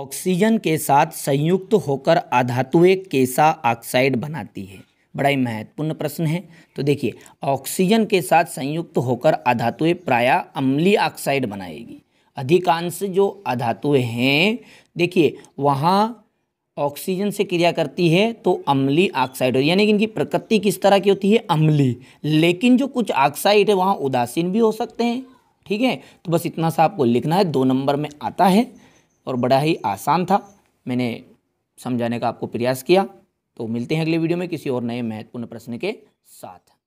oxygen के साथ संयुक्त होकर अधातुए कैसा ऑक्साइड बनाती है बड़ा ही महत्वपूर्ण प्रश्न है तो देखिए ऑक्सीजन के साथ संयुक्त होकर अधातुए प्राय अम्लीय ऑक्साइड बनाएगी अधिकांश जो अधातुए हैं देखिए वहाँ ऑक्सीजन से क्रिया करती है तो अम्ली ऑक्साइड होती है यानी कि इनकी प्रकृति किस तरह की होती है अम्ली लेकिन जो कुछ ऑक्साइड है वहाँ उदासीन भी हो सकते हैं ठीक है तो बस इतना सा आपको लिखना है दो नंबर में आता है और बड़ा ही आसान था मैंने समझाने का आपको प्रयास किया तो मिलते हैं अगले वीडियो में किसी और नए महत्वपूर्ण प्रश्न के साथ